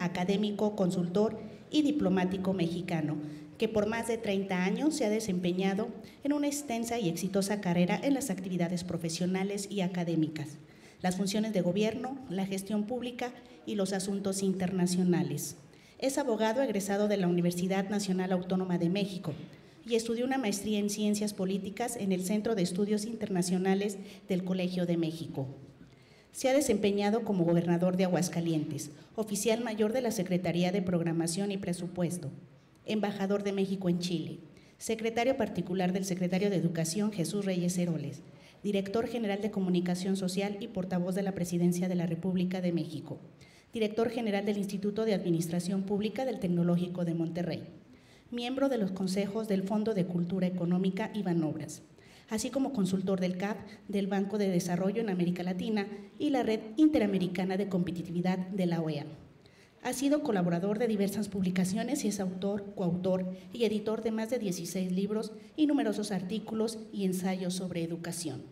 académico, consultor y diplomático mexicano, que por más de 30 años se ha desempeñado en una extensa y exitosa carrera en las actividades profesionales y académicas, las funciones de gobierno, la gestión pública y los asuntos internacionales. Es abogado egresado de la Universidad Nacional Autónoma de México y estudió una maestría en ciencias políticas en el Centro de Estudios Internacionales del Colegio de México se ha desempeñado como gobernador de Aguascalientes, oficial mayor de la Secretaría de Programación y Presupuesto, embajador de México en Chile, secretario particular del secretario de Educación Jesús Reyes Heroles, director general de Comunicación Social y portavoz de la Presidencia de la República de México, director general del Instituto de Administración Pública del Tecnológico de Monterrey, miembro de los consejos del Fondo de Cultura Económica y Banobras así como consultor del CAP, del Banco de Desarrollo en América Latina y la Red Interamericana de Competitividad de la OEA. Ha sido colaborador de diversas publicaciones y es autor, coautor y editor de más de 16 libros y numerosos artículos y ensayos sobre educación,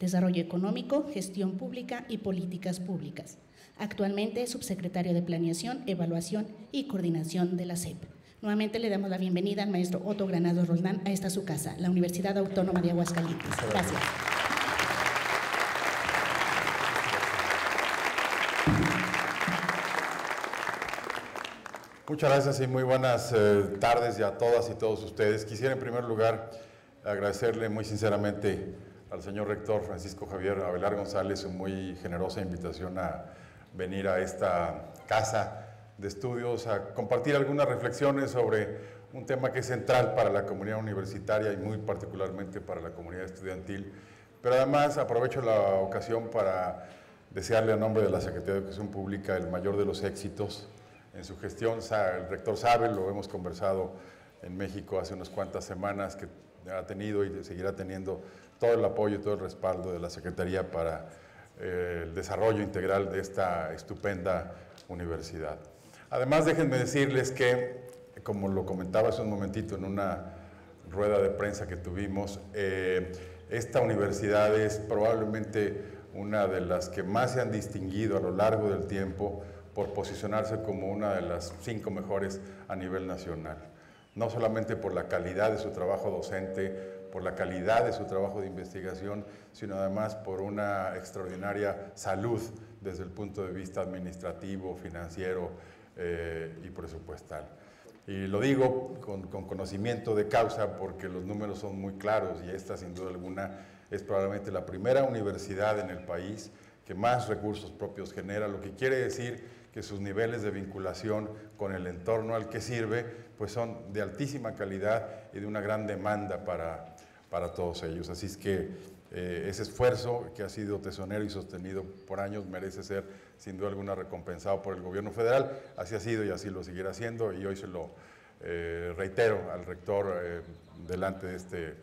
desarrollo económico, gestión pública y políticas públicas. Actualmente es subsecretario de Planeación, Evaluación y Coordinación de la CEP. Nuevamente le damos la bienvenida al maestro Otto Granado Roldán a esta su casa, la Universidad Autónoma de Aguascalientes. Gracias. Muchas gracias y muy buenas eh, tardes a todas y todos ustedes. Quisiera en primer lugar agradecerle muy sinceramente al señor rector Francisco Javier Abelar González su muy generosa invitación a venir a esta casa de estudios a compartir algunas reflexiones sobre un tema que es central para la comunidad universitaria y muy particularmente para la comunidad estudiantil. Pero además aprovecho la ocasión para desearle a nombre de la Secretaría de Educación Pública el mayor de los éxitos en su gestión. El rector sabe, lo hemos conversado en México hace unas cuantas semanas, que ha tenido y seguirá teniendo todo el apoyo y todo el respaldo de la Secretaría para eh, el desarrollo integral de esta estupenda universidad. Además, déjenme decirles que, como lo comentaba hace un momentito en una rueda de prensa que tuvimos, eh, esta universidad es probablemente una de las que más se han distinguido a lo largo del tiempo por posicionarse como una de las cinco mejores a nivel nacional. No solamente por la calidad de su trabajo docente, por la calidad de su trabajo de investigación, sino además por una extraordinaria salud desde el punto de vista administrativo, financiero, eh, y presupuestal. Y lo digo con, con, conocimiento de causa porque los números son muy claros y esta sin duda alguna es probablemente la primera universidad en el país que más recursos propios genera, lo que quiere decir que sus niveles de vinculación con el entorno al que sirve pues son de altísima calidad y de una gran demanda para, para todos ellos. Así es que eh, ese esfuerzo que ha sido tesonero y sostenido por años merece ser sin duda alguna recompensado por el gobierno federal. Así ha sido y así lo seguirá haciendo y hoy se lo eh, reitero al rector eh, delante de este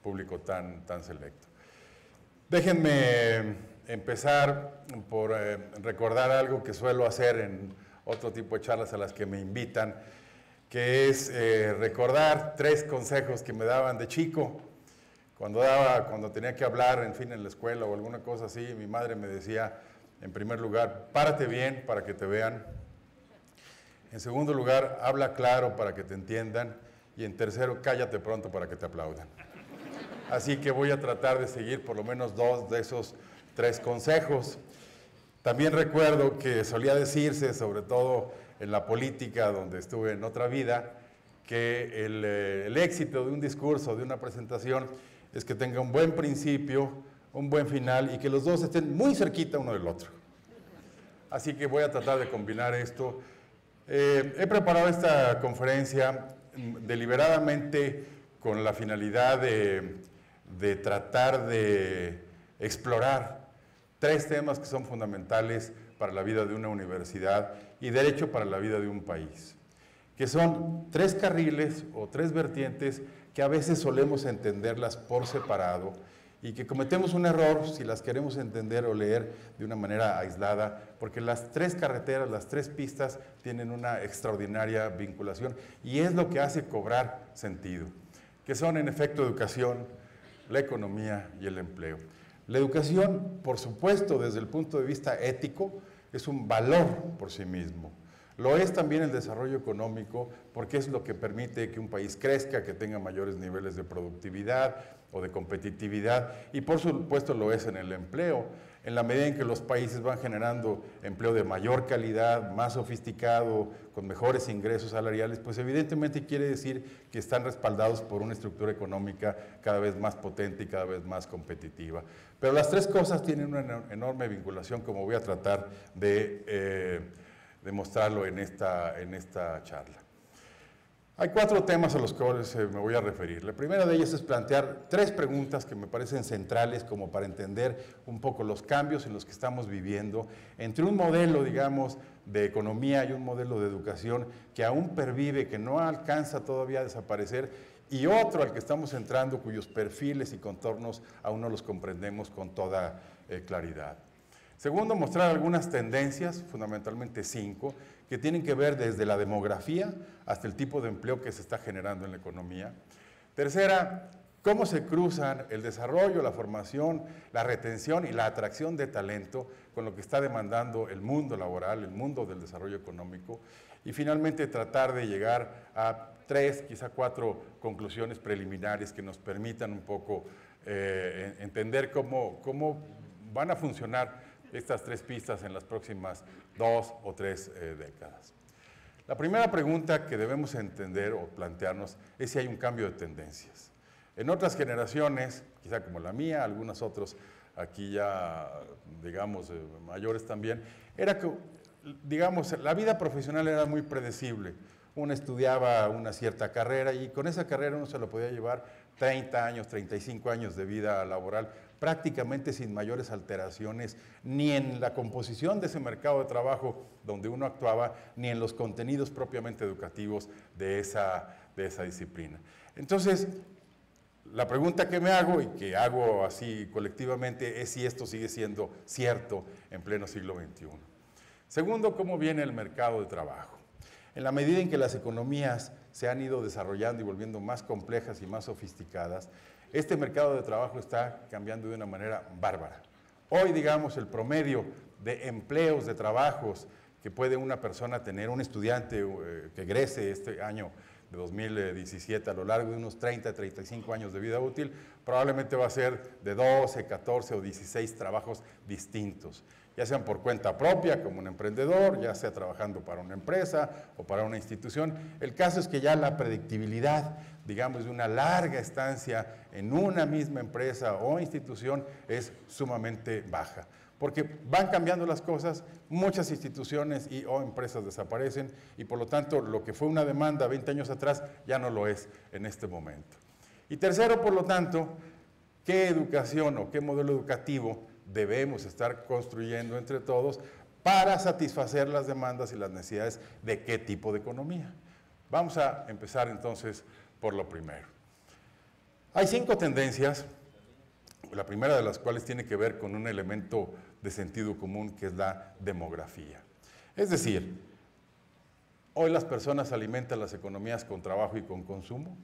público tan, tan selecto. Déjenme empezar por recordar algo que suelo hacer en otro tipo de charlas a las que me invitan, que es recordar tres consejos que me daban de chico cuando daba, cuando tenía que hablar, en fin, en la escuela o alguna cosa así, mi madre me decía, en primer lugar, párate bien para que te vean. En segundo lugar, habla claro para que te entiendan. Y en tercero, cállate pronto para que te aplaudan. Así que voy a tratar de seguir por lo menos dos de esos tres consejos. También recuerdo que solía decirse, sobre todo en la política donde estuve en otra vida, que el, eh, el éxito de un discurso, de una presentación, es que tenga un buen principio, un buen final y que los dos estén muy cerquita uno del otro. Así que voy a tratar de combinar esto. Eh, he preparado esta conferencia mm, deliberadamente con la finalidad de, de tratar de explorar tres temas que son fundamentales para la vida de una universidad y derecho para la vida de un país, que son tres carriles o tres vertientes que a veces solemos entenderlas por separado y que cometemos un error si las queremos entender o leer de una manera aislada, porque las tres carreteras, las tres pistas tienen una extraordinaria vinculación y es lo que hace cobrar sentido, que son en efecto educación, la economía y el empleo. La educación, por supuesto, desde el punto de vista ético, es un valor por sí mismo. Lo es también el desarrollo económico porque es lo que permite que un país crezca, que tenga mayores niveles de productividad o de competitividad y por supuesto lo es en el empleo. En la medida en que los países van generando empleo de mayor calidad, más sofisticado, con mejores ingresos salariales, pues evidentemente quiere decir que están respaldados por una estructura económica cada vez más potente y cada vez más competitiva. Pero las tres cosas tienen una enorme vinculación, como voy a tratar de... Eh, demostrarlo en esta, en esta charla. Hay cuatro temas a los cuales eh, me voy a referir. La primera de ellas es plantear tres preguntas que me parecen centrales como para entender un poco los cambios en los que estamos viviendo entre un modelo, digamos, de economía y un modelo de educación que aún pervive, que no alcanza todavía a desaparecer y otro al que estamos entrando cuyos perfiles y contornos aún no los comprendemos con toda eh, claridad. Segundo, mostrar algunas tendencias, fundamentalmente cinco, que tienen que ver desde la demografía hasta el tipo de empleo que se está generando en la economía. Tercera, cómo se cruzan el desarrollo, la formación, la retención y la atracción de talento con lo que está demandando el mundo laboral, el mundo del desarrollo económico. Y finalmente tratar de llegar a tres, quizá cuatro conclusiones preliminares que nos permitan un poco eh, entender cómo, cómo van a funcionar estas tres pistas en las próximas dos o tres eh, décadas. La primera pregunta que debemos entender o plantearnos es si hay un cambio de tendencias. En otras generaciones, quizá como la mía, algunos otros aquí ya, digamos, eh, mayores también, era que, digamos, la vida profesional era muy predecible. Uno estudiaba una cierta carrera y con esa carrera uno se lo podía llevar 30 años, 35 años de vida laboral prácticamente sin mayores alteraciones, ni en la composición de ese mercado de trabajo donde uno actuaba, ni en los contenidos propiamente educativos de esa, disciplina. Entonces, la pregunta que me hago y que hago así colectivamente es si esto sigue siendo cierto en pleno siglo XXI. Segundo, ¿cómo viene el mercado de trabajo? En la medida en que las economías se han ido desarrollando y volviendo más complejas y más sofisticadas, este mercado de trabajo está cambiando de una manera bárbara. Hoy, digamos, el promedio de empleos, de trabajos que puede una persona tener, un estudiante eh, que egrese este año de 2017 a lo largo de unos 30, 35 años de vida útil, probablemente va a ser de 12, 14 o 16 trabajos distintos, ya sean por cuenta propia como un emprendedor, ya sea trabajando para una empresa o para una institución. El caso es que ya la predictibilidad digamos, de una larga estancia en una misma empresa o institución es sumamente baja. Porque van cambiando las cosas, muchas instituciones y o empresas desaparecen y por lo tanto lo que fue una demanda 20 años atrás ya no lo es en este momento. Y tercero, por lo tanto, ¿qué educación o qué modelo educativo debemos estar construyendo entre todos para satisfacer las demandas y las necesidades de qué tipo de economía? Vamos a empezar entonces por lo primero. Hay cinco tendencias, la primera de las cuales tiene que ver con un elemento de sentido común que es la demografía. Es decir, hoy las personas alimentan las economías con trabajo y con consumo,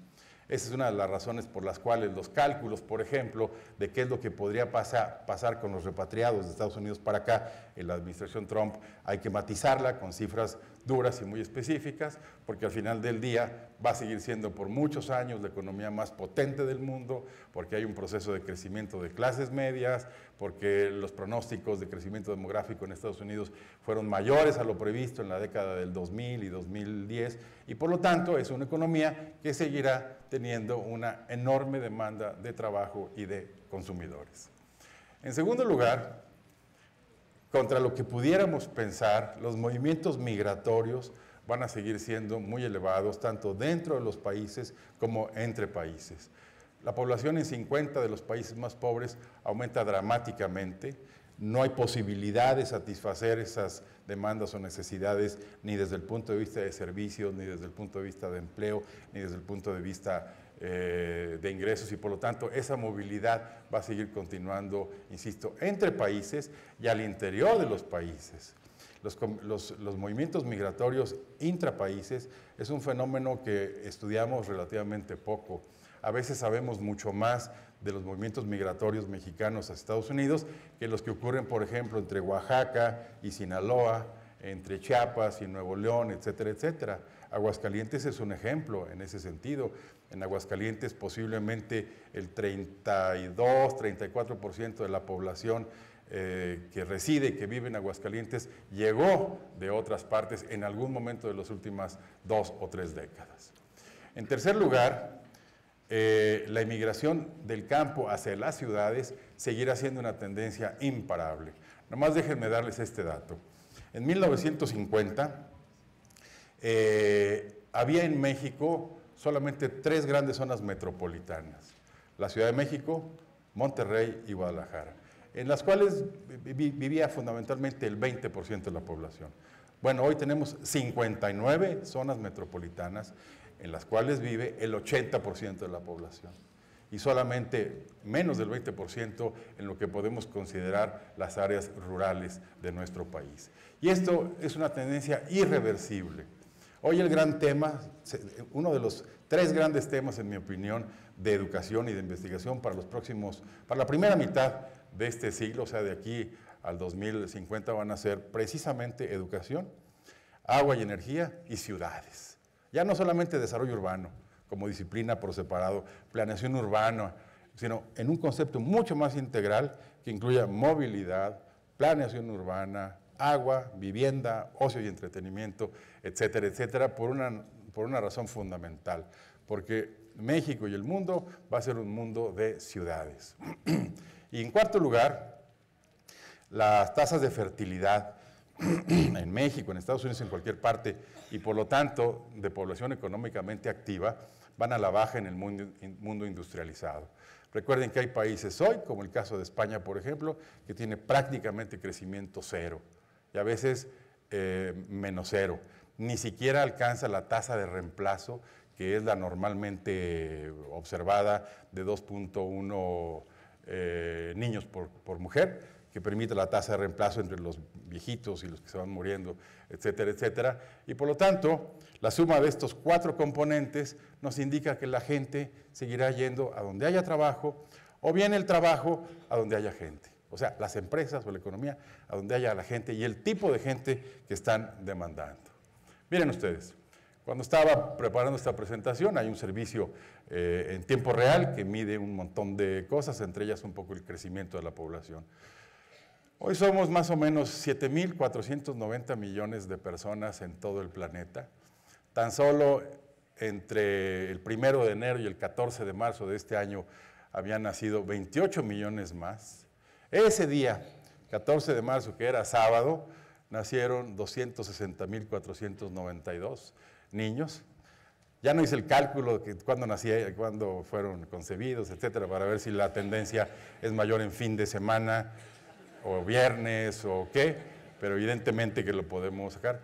esa es una de las razones por las cuales los cálculos, por ejemplo, de qué es lo que podría pasar, con los repatriados de Estados Unidos para acá en la administración Trump, hay que matizarla con cifras duras y muy específicas, porque al final del día va a seguir siendo por muchos años la economía más potente del mundo, porque hay un proceso de crecimiento de clases medias, porque los pronósticos de crecimiento demográfico en Estados Unidos fueron mayores a lo previsto en la década del 2000 y 2010, y por lo tanto es una economía que seguirá teniendo una enorme demanda de trabajo y de consumidores. En segundo lugar, contra lo que pudiéramos pensar, los movimientos migratorios van a seguir siendo muy elevados, tanto dentro de los países como entre países. La población en 50 de los países más pobres aumenta dramáticamente no hay posibilidad de satisfacer esas demandas o necesidades ni desde el punto de vista de servicios, ni desde el punto de vista de empleo, ni desde el punto de vista eh, de ingresos y por lo tanto esa movilidad va a seguir continuando, insisto, entre países y al interior de los países. Los, los, movimientos migratorios intrapaíses es un fenómeno que estudiamos relativamente poco. A veces sabemos mucho más de los movimientos migratorios mexicanos a Estados Unidos que los que ocurren, por ejemplo, entre Oaxaca y Sinaloa, entre Chiapas y Nuevo León, etcétera, etcétera. Aguascalientes es un ejemplo en ese sentido. En Aguascalientes posiblemente el 32, 34% de la población eh, que reside, que vive en Aguascalientes, llegó de otras partes en algún momento de las últimas dos o tres décadas. En tercer lugar, eh, la inmigración del campo hacia las ciudades seguirá siendo una tendencia imparable. Nomás déjenme darles este dato. En 1950 eh, había en México solamente tres grandes zonas metropolitanas, la Ciudad de México, Monterrey y Guadalajara, en las cuales vivía fundamentalmente el 20% de la población. Bueno, hoy tenemos 59 zonas metropolitanas en las cuales vive el 80% de la población y solamente menos del 20% en lo que podemos considerar las áreas rurales de nuestro país. Y esto es una tendencia irreversible. Hoy el gran tema, uno de los tres grandes temas, en mi opinión, de educación y de investigación para los próximos, para la primera mitad de este siglo, o sea, de aquí al 2050 van a ser precisamente educación, agua y energía y ciudades ya no solamente desarrollo urbano como disciplina por separado, planeación urbana, sino en un concepto mucho más integral que incluya movilidad, planeación urbana, agua, vivienda, ocio y entretenimiento, etcétera, etcétera, por una, razón fundamental, porque México y el mundo va a ser un mundo de ciudades. y en cuarto lugar, las tasas de fertilidad en México, en Estados Unidos, en cualquier parte, y por lo tanto de población económicamente activa, van a la baja en el mundo, industrializado. Recuerden que hay países hoy, como el caso de España, por ejemplo, que tiene prácticamente crecimiento cero y a veces eh, menos cero. Ni siquiera alcanza la tasa de reemplazo, que es la normalmente observada de 2.1 eh, niños por mujer que permite la tasa de reemplazo entre los viejitos y los que se van muriendo, etcétera, etcétera. Y por lo tanto, la suma de estos cuatro componentes nos indica que la gente seguirá yendo a donde haya trabajo o bien el trabajo a donde haya gente. O sea, las empresas o la economía a donde haya la gente y el tipo de gente que están demandando. Miren ustedes, cuando estaba preparando esta presentación, hay un servicio eh, en tiempo real que mide un montón de cosas, entre ellas un poco el crecimiento de la población. Hoy somos más o menos 7.490 millones de personas en todo el planeta. Tan solo entre el 1 de enero y el 14 de marzo de este año habían nacido 28 millones más. Ese día, 14 de marzo, que era sábado, nacieron 260.492 niños. Ya no hice el cálculo de cuándo, nacía, fueron concebidos, etcétera, para ver si la tendencia es mayor en fin de semana, o viernes o qué, pero evidentemente que lo podemos sacar.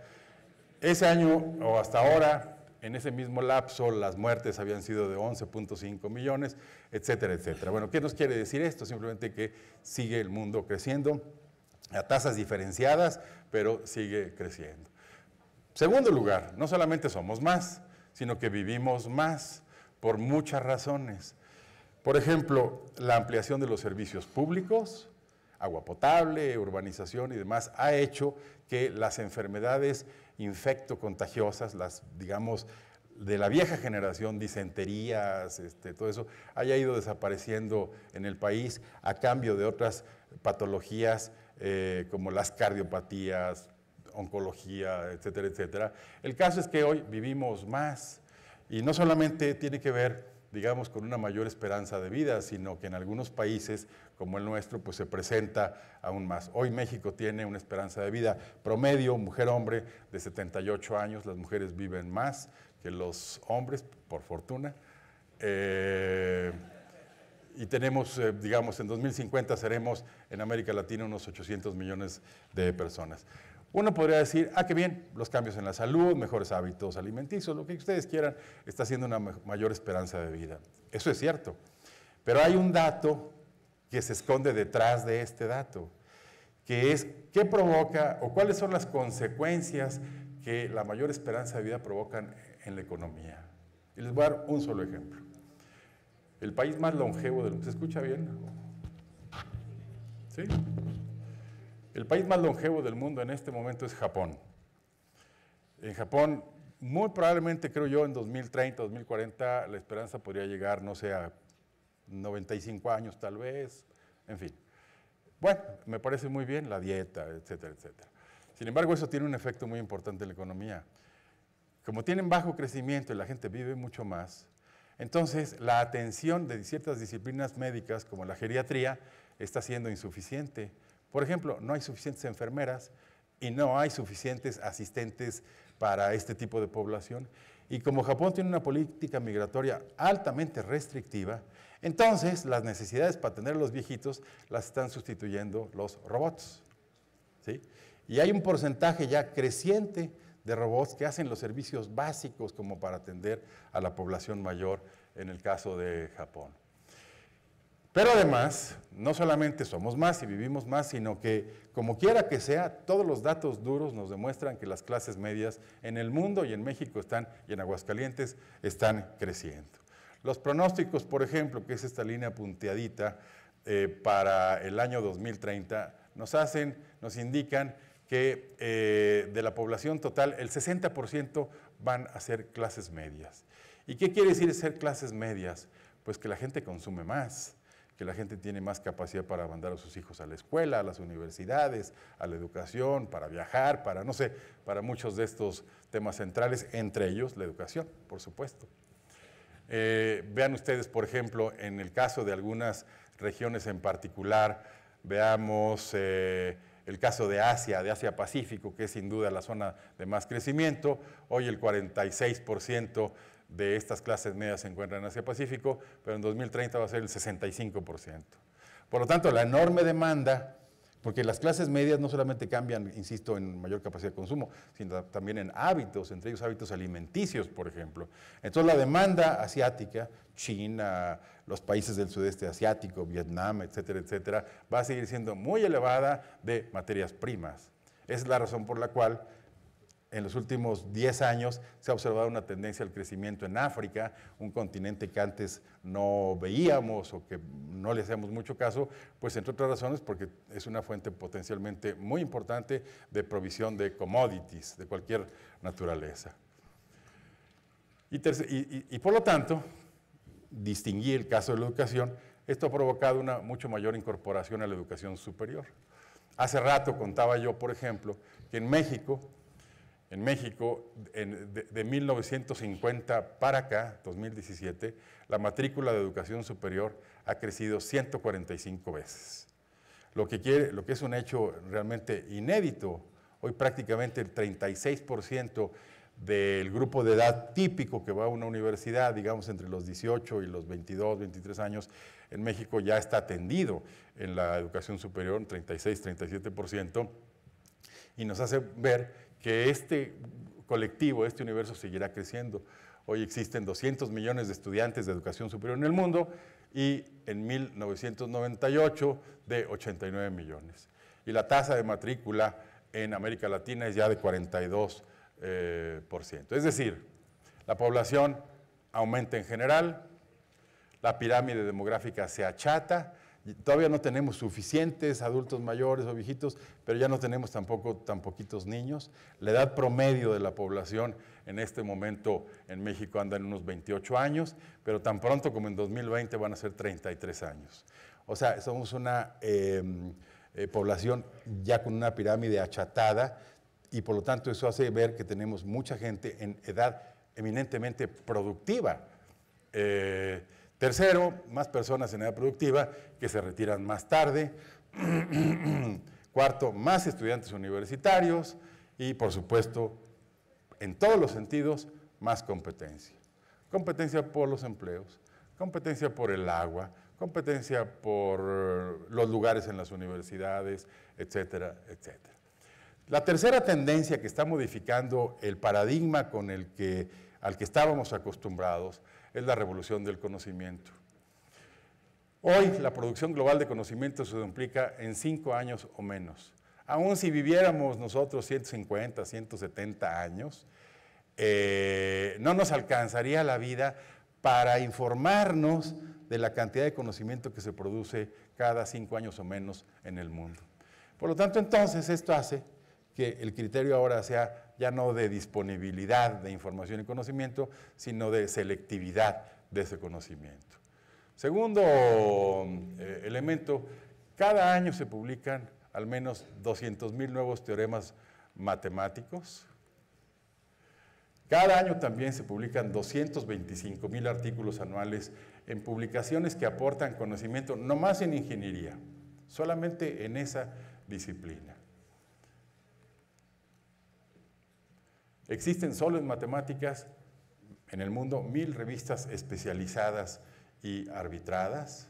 Ese año o hasta ahora, en ese mismo lapso, las muertes habían sido de 11.5 millones, etcétera, etcétera. Bueno, ¿qué nos quiere decir esto? Simplemente que sigue el mundo creciendo a tasas diferenciadas, pero sigue creciendo. Segundo lugar, no solamente somos más, sino que vivimos más por muchas razones. Por ejemplo, la ampliación de los servicios públicos, agua potable, urbanización y demás, ha hecho que las enfermedades infectocontagiosas, las, digamos, de la vieja generación, disenterías, este, todo eso, haya ido desapareciendo en el país a cambio de otras patologías eh, como las cardiopatías, oncología, etcétera, etcétera. El caso es que hoy vivimos más y no solamente tiene que ver digamos, con una mayor esperanza de vida, sino que en algunos países, como el nuestro, pues se presenta aún más. Hoy México tiene una esperanza de vida promedio, mujer-hombre, de 78 años, las mujeres viven más que los hombres, por fortuna. Eh, y tenemos, eh, digamos, en 2050 seremos en América Latina unos 800 millones de personas. Uno podría decir, ah, qué bien, los cambios en la salud, mejores hábitos alimenticios, lo que ustedes quieran, está haciendo una mayor esperanza de vida. Eso es cierto. Pero hay un dato que se esconde detrás de este dato, que es qué provoca o cuáles son las consecuencias que la mayor esperanza de vida provocan en la economía. Y les voy a dar un solo ejemplo. El país más longevo del mundo, ¿se escucha bien? ¿Sí? El país más longevo del mundo en este momento es Japón. En Japón, muy probablemente, creo yo, en 2030, 2040, la esperanza podría llegar, no sé, a 95 años tal vez, en fin. Bueno, me parece muy bien la dieta, etcétera, etcétera. Sin embargo, eso tiene un efecto muy importante en la economía. Como tienen bajo crecimiento y la gente vive mucho más, entonces la atención de ciertas disciplinas médicas como la geriatría está siendo insuficiente. Por ejemplo, no hay suficientes enfermeras y no hay suficientes asistentes para este tipo de población. Y como Japón tiene una política migratoria altamente restrictiva, entonces las necesidades para tener a los viejitos las están sustituyendo los robots. Y hay un porcentaje ya creciente de robots que hacen los servicios básicos como para atender a la población mayor en el caso de Japón. Pero además, no solamente somos más y vivimos más, sino que, como quiera que sea, todos los datos duros nos demuestran que las clases medias en el mundo y en México están, y en Aguascalientes, están creciendo. Los pronósticos, por ejemplo, que es esta línea punteadita eh, para el año 2030, nos hacen, nos indican que eh, de la población total el 60% van a ser clases medias. ¿Y qué quiere decir ser clases medias? Pues que la gente consume más que la gente tiene más capacidad para mandar a sus hijos a la escuela, a las universidades, a la educación, para viajar, para, no sé, para muchos de estos temas centrales, entre ellos la educación, por supuesto. Eh, vean ustedes, por ejemplo, en el caso de algunas regiones en particular, veamos eh, el caso de Asia, de Asia Pacífico, que es sin duda la zona de más crecimiento. Hoy el 46% de estas clases medias se encuentran en Asia Pacífico, pero en 2030 va a ser el 65%. Por lo tanto, la enorme demanda, porque las clases medias no solamente cambian, insisto, en mayor capacidad de consumo, sino también en hábitos, entre ellos hábitos alimenticios, por ejemplo. Entonces, la demanda asiática, China, los países del sudeste asiático, Vietnam, etcétera, etcétera, va a seguir siendo muy elevada de materias primas. Es la razón por la cual en los últimos 10 años se ha observado una tendencia al crecimiento en África, un continente que antes no veíamos o que no le hacíamos mucho caso, pues entre otras razones porque es una fuente potencialmente muy importante de provisión de commodities de cualquier naturaleza. Y, por lo tanto, distinguir el caso de la educación, esto ha provocado una mucho mayor incorporación a la educación superior. Hace rato contaba yo, por ejemplo, que en México en México, de, 1950 para acá, 2017, la matrícula de educación superior ha crecido 145 veces. Lo que, lo que es un hecho realmente inédito, hoy prácticamente el 36% del grupo de edad típico que va a una universidad, digamos entre los 18 y los 22, 23 años, en México ya está atendido en la educación superior, 36, 37%, y nos hace ver que este colectivo, este universo seguirá creciendo. Hoy existen 200 millones de estudiantes de educación superior en el mundo y en 1998 de 89 millones. Y la tasa de matrícula en América Latina es ya de 42%. Eh, es decir, la población aumenta en general, la pirámide demográfica se achata Todavía no tenemos suficientes adultos mayores o viejitos, pero ya no tenemos tampoco tan poquitos niños. La edad promedio de la población en este momento en México anda en unos 28 años, pero tan pronto como en 2020 van a ser 33 años. O sea, somos una em, eh, población ya con una pirámide achatada y por lo tanto eso hace ver que tenemos mucha gente en edad eminentemente productiva. Eh, Tercero, más personas en edad productiva que se retiran más tarde. Cuarto, más estudiantes universitarios y, por supuesto, en todos los sentidos, más competencia. Competencia por los empleos, competencia por el agua, competencia por eh, los lugares en las universidades, etcétera, etcétera. La tercera tendencia que está modificando el paradigma con el al que estábamos acostumbrados es la revolución del conocimiento. Hoy la producción global de conocimiento se duplica en cinco años o menos. Aún si viviéramos nosotros 150, 170 años, eh, no nos alcanzaría la vida para informarnos de la cantidad de conocimiento que se produce cada cinco años o menos en el mundo. Por lo tanto, entonces, esto hace que el criterio ahora sea ya no de disponibilidad de información y conocimiento, sino de selectividad de ese conocimiento. Segundo eh, elemento, cada año se publican al menos 200.000 nuevos teoremas matemáticos. Cada año también se publican 225.000 artículos anuales en publicaciones que aportan conocimiento, no más en ingeniería, solamente en esa disciplina. Existen solo en matemáticas en el mundo mil revistas especializadas y arbitradas.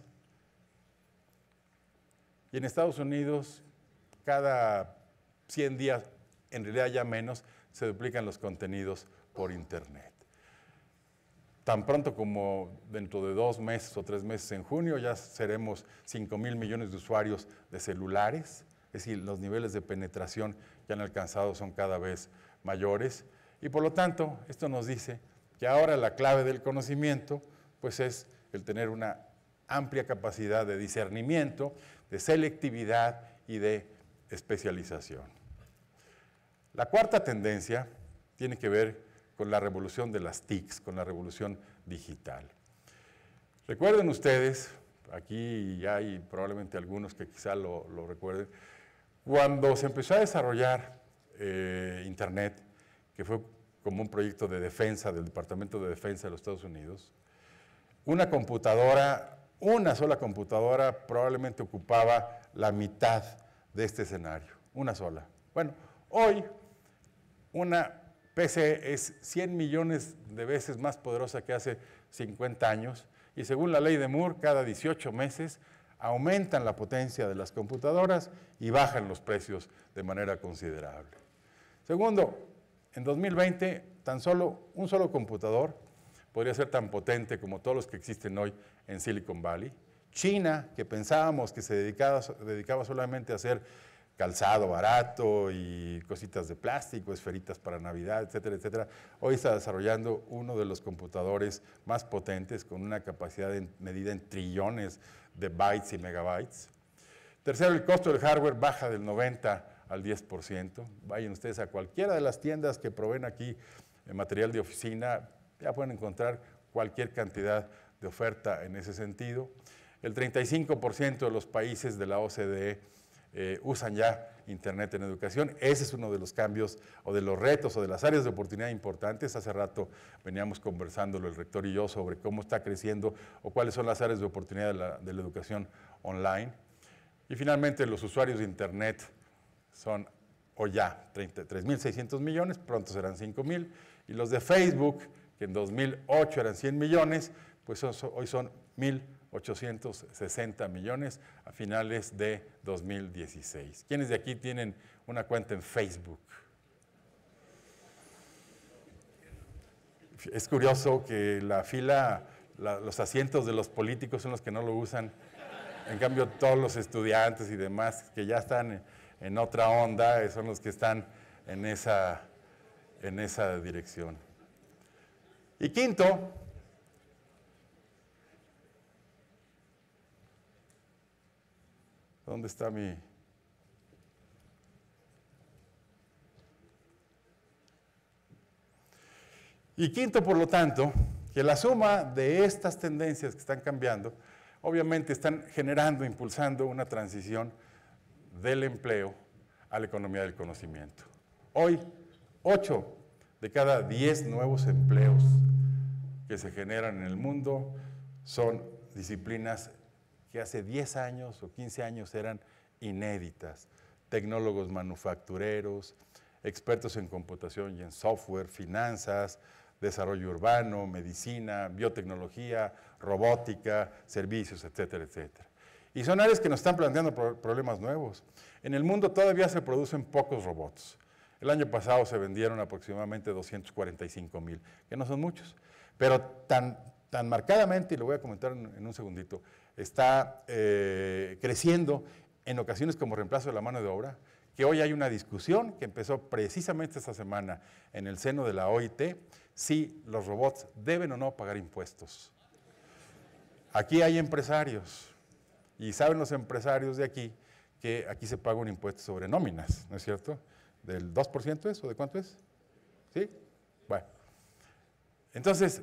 Y en Estados Unidos, cada 100 días, en realidad ya menos, se duplican los contenidos por Internet. Tan pronto como dentro de dos meses o tres meses en junio ya seremos 5 mil millones de usuarios de celulares, es decir, los niveles de penetración que han alcanzado son cada vez más mayores. Y por lo tanto, esto nos dice que ahora la clave del conocimiento pues es el tener una amplia capacidad de discernimiento, de selectividad y de especialización. La cuarta tendencia tiene que ver con la revolución de las TICs, con la revolución digital. Recuerden ustedes, aquí hay probablemente algunos que quizá lo recuerden, cuando se empezó a desarrollar eh, internet, que fue como un proyecto de defensa del Departamento de Defensa de los Estados Unidos. Una computadora, una sola computadora probablemente ocupaba la mitad de este escenario, una sola. Bueno, hoy una PC es 100 millones de veces más poderosa que hace 50 años y según la ley de Moore, cada 18 meses aumentan la potencia de las computadoras y bajan los precios de manera considerable. Segundo, en 2020 tan solo un solo computador podría ser tan potente como todos los que existen hoy en Silicon Valley. China, que pensábamos que se dedicaba, solamente a hacer calzado barato y cositas de plástico, esferitas para Navidad, etcétera, etcétera. Hoy está desarrollando uno de los computadores más potentes con una capacidad medida en trillones de bytes y megabytes. Tercero, el costo del hardware baja del 90 al 10%. Vayan ustedes a cualquiera de las tiendas que proveen aquí eh, material de oficina, ya pueden encontrar cualquier cantidad de oferta en ese sentido. El 35% de los países de la OCDE eh, usan ya Internet en educación. Ese es uno de los cambios o de los retos o de las áreas de oportunidad importantes. Hace rato veníamos conversándolo el rector y yo sobre cómo está creciendo o cuáles son las áreas de oportunidad de la educación online. Y finalmente los usuarios de Internet son hoy ya 3.600 millones, pronto serán 5.000, y los de Facebook, que en 2008 eran 100 millones, pues hoy son 1.860 millones a finales de 2016. ¿Quiénes de aquí tienen una cuenta en Facebook? Es curioso que la fila, los asientos de los políticos son los que no lo usan. En cambio, todos los estudiantes y demás que ya están en otra onda, eh, son los que están en esa, en esa dirección. Y quinto, ¿dónde está mi... Y quinto, por lo tanto, que la suma de estas tendencias que están cambiando, obviamente están generando, impulsando una transición del empleo a la economía del conocimiento. Hoy, 8 de cada 10 nuevos empleos que se generan en el mundo son disciplinas que hace 10 años o 15 años eran inéditas. Tecnólogos manufactureros, expertos en computación y en software, finanzas, desarrollo urbano, medicina, biotecnología, robótica, servicios, etcétera, etcétera. Y son áreas que nos están planteando problemas nuevos. En el mundo todavía se producen pocos robots. El año pasado se vendieron aproximadamente 245 mil, que no son muchos, pero tan, tan marcadamente, y lo voy a comentar en, un segundito, está eh, creciendo en ocasiones como reemplazo de la mano de obra, que hoy hay una discusión que empezó precisamente esta semana en el seno de la OIT, si los robots deben o no pagar impuestos. Aquí hay empresarios, y saben los empresarios de aquí que aquí se paga un impuesto sobre nóminas, ¿no es cierto? ¿Del 2% es o de cuánto es? ¿Sí? Bueno. Entonces,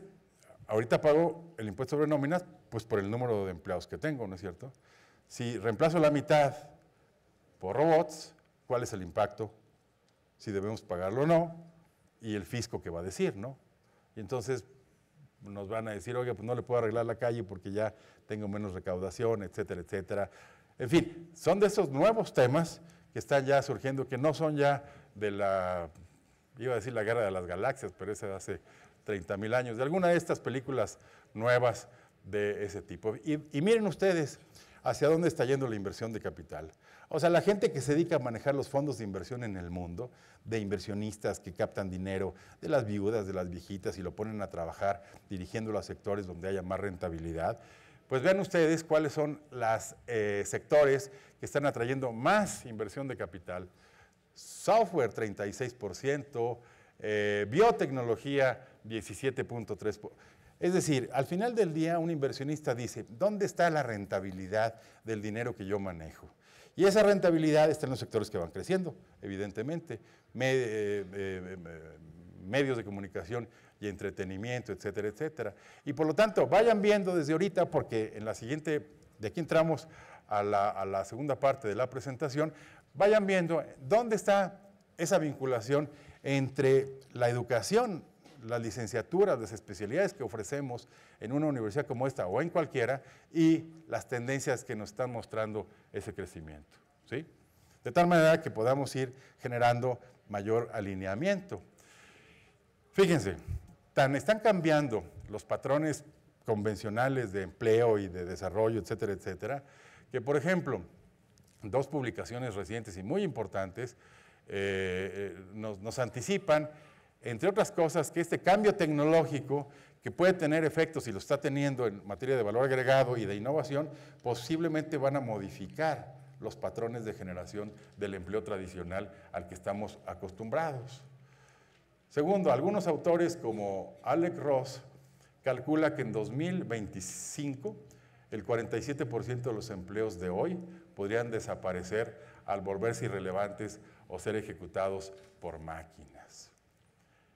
ahorita pago el impuesto sobre nóminas pues por el número de empleados que tengo, ¿no es cierto? Si reemplazo la mitad por robots, ¿cuál es el impacto? Si debemos pagarlo o no, y el fisco que va a decir, ¿no? Y entonces, nos van a decir, oye, pues no le puedo arreglar la calle porque ya tengo menos recaudación, etcétera, etcétera. En fin, son de esos nuevos temas que están ya surgiendo, que no son ya de la, iba a decir la guerra de las galaxias, pero esa hace 30 mil años, de alguna de estas películas nuevas de ese tipo. y miren ustedes, hacia dónde está yendo la inversión de capital. O sea, la gente que se dedica a manejar los fondos de inversión en el mundo, de inversionistas que captan dinero de las viudas, de las viejitas y lo ponen a trabajar dirigiéndolo a sectores donde haya más rentabilidad, pues vean ustedes cuáles son los eh, sectores que están atrayendo más inversión de capital. Software 36%, eh, biotecnología 17.3%. Es decir, al final del día un inversionista dice, ¿dónde está la rentabilidad del dinero que yo manejo? Y esa rentabilidad está en los sectores que van creciendo, evidentemente, eh, eh, eh, medios de comunicación y entretenimiento, etcétera, etcétera. Y por lo tanto, vayan viendo desde ahorita, porque en la siguiente, de aquí entramos a la segunda parte de la presentación, vayan viendo dónde está esa vinculación entre la educación las licenciaturas, las especialidades que ofrecemos en una universidad como esta o en cualquiera y las tendencias que nos están mostrando ese crecimiento. ¿sí? De tal manera que podamos ir generando mayor alineamiento. Fíjense, tan están cambiando los patrones convencionales de empleo y de desarrollo, etcétera, etcétera, que por ejemplo, dos publicaciones recientes y muy importantes eh, eh, nos anticipan entre otras cosas, que este cambio tecnológico que puede tener efectos y lo está teniendo en materia de valor agregado y de innovación, posiblemente van a modificar los patrones de generación del empleo tradicional al que estamos acostumbrados. Segundo, algunos autores como Alec Ross calcula que en 2025 el 47% de los empleos de hoy podrían desaparecer al volverse irrelevantes o ser ejecutados por máquinas.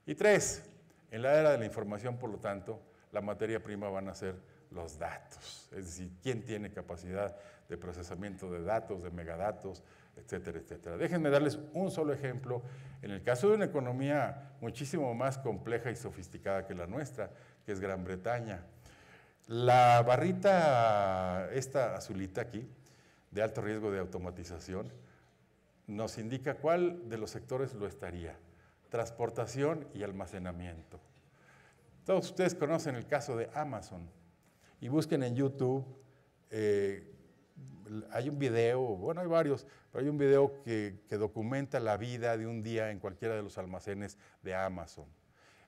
Y tres, en la era de la información, por lo tanto, la materia prima van a ser los datos, es decir, quién tiene capacidad de procesamiento de datos, de megadatos, etcétera, etcétera. Déjenme darles un solo ejemplo. En el caso de una economía muchísimo más compleja y sofisticada que la nuestra, que es Gran Bretaña, la barrita, esta azulita aquí, de alto riesgo de automatización, nos indica cuál de los sectores lo estaría transportación y almacenamiento. Todos ustedes conocen el caso de Amazon y busquen en YouTube, eh, hay un video, bueno, hay varios, pero hay un video que, documenta la vida de un día en cualquiera de los almacenes de Amazon.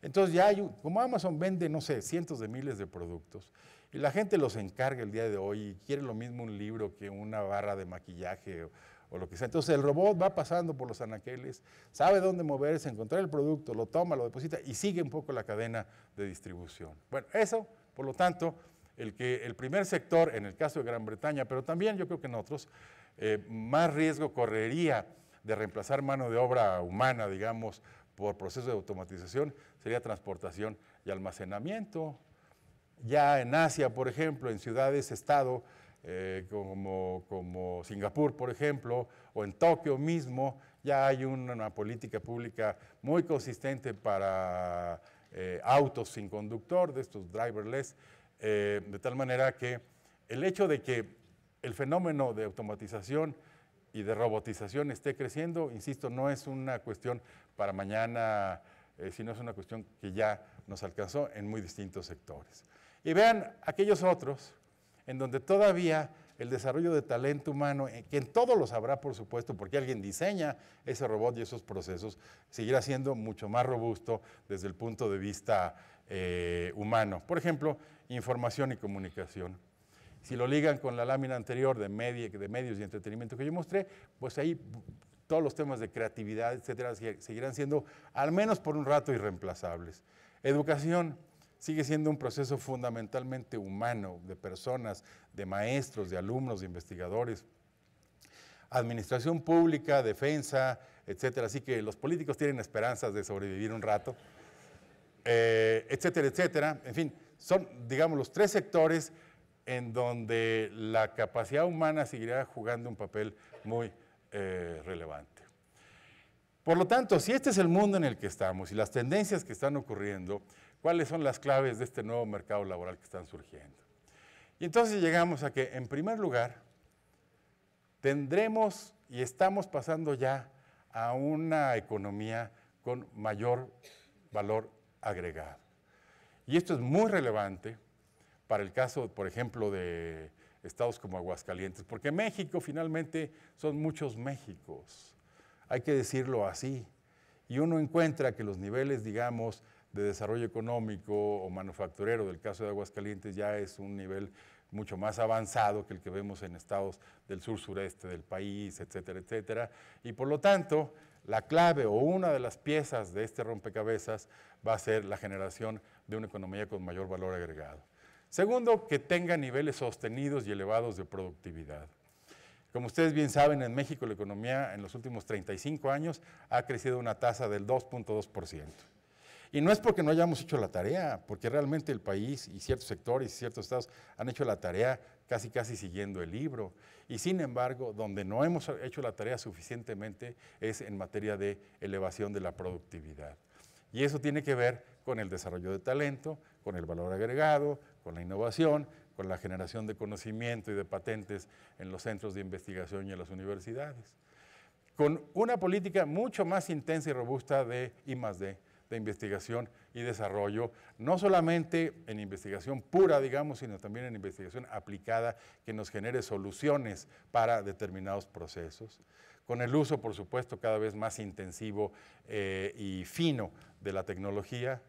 Entonces ya hay, como Amazon vende, no sé, cientos de miles de productos, y la gente los encarga el día de hoy y quiere lo mismo un libro que una barra de maquillaje o lo que sea. Entonces el robot va pasando por los anaqueles, sabe dónde moverse, encontrar el producto, lo toma, lo deposita y sigue un poco la cadena de distribución. Bueno, eso, por lo tanto, el que el primer sector, en el caso de Gran Bretaña, pero también yo creo que en otros, eh, más riesgo correría de reemplazar mano de obra humana, digamos, por proceso de automatización, sería transportación y almacenamiento. Ya en Asia, por ejemplo, en ciudades, estado, eh, como, como Singapur, por ejemplo, o en Tokio mismo, ya hay una, política pública muy consistente para eh, autos sin conductor, de estos driverless, eh, de tal manera que el hecho de que el fenómeno de automatización y de robotización esté creciendo, insisto, no es una cuestión para mañana, sino es una cuestión que ya nos alcanzó en muy distintos sectores. Y vean aquellos otros en donde todavía el desarrollo de talento humano, eh, que en todo lo sabrá, por supuesto, porque alguien diseña ese robot y esos procesos, seguirá siendo mucho más robusto desde el punto de vista eh, humano. Por ejemplo, información y comunicación. Si lo ligan con la lámina anterior de, de medios y entretenimiento que yo mostré, pues ahí todos los temas de creatividad, etcétera, seguirán siendo, al menos por un rato, irreemplazables. Educación sigue siendo un proceso fundamentalmente humano, de personas, de maestros, de alumnos, de investigadores administración pública, defensa, etcétera. Así que los políticos tienen esperanzas de sobrevivir un rato, eh, etcétera, etcétera. En fin, son, digamos, los tres sectores en donde la capacidad humana seguirá jugando un papel muy eh, relevante. Por lo tanto, si este es el mundo en el que estamos y las tendencias que están ocurriendo, cuáles son las claves de este nuevo mercado laboral que están surgiendo. Y entonces llegamos a que, en primer lugar, tendremos y estamos pasando ya a una economía con mayor valor agregado. Y esto es muy relevante para el caso, por ejemplo, de estados como Aguascalientes, porque México finalmente son muchos Méxicos, hay que decirlo así. Y uno encuentra que los niveles, digamos, de desarrollo económico o manufacturero, del caso de Aguascalientes, ya es un nivel mucho más avanzado que el que vemos en estados del sur sureste del país, etcétera, etcétera. Y por lo tanto, la clave o una de las piezas de este rompecabezas va a ser la generación de una economía con mayor valor agregado. Segundo, que tenga niveles sostenidos y elevados de productividad. Como ustedes bien saben, en México la economía en los últimos 35 años ha crecido una tasa del 2.2%. Y no es porque no hayamos hecho la tarea, porque realmente el país y ciertos sectores y ciertos estados han hecho la tarea casi casi siguiendo el libro. Y sin embargo, donde no hemos hecho la tarea suficientemente es en materia de elevación de la productividad. Y eso tiene que ver con el desarrollo de talento, con el valor agregado, con la innovación, con la generación de conocimiento y de patentes en los centros de investigación y en las universidades. Con una política mucho más intensa y robusta de I+.D., de investigación y desarrollo, no solamente en investigación pura, digamos, sino también en investigación aplicada que nos genere soluciones para determinados procesos, con el uso, por supuesto, cada vez más intensivo eh, y fino de la tecnología,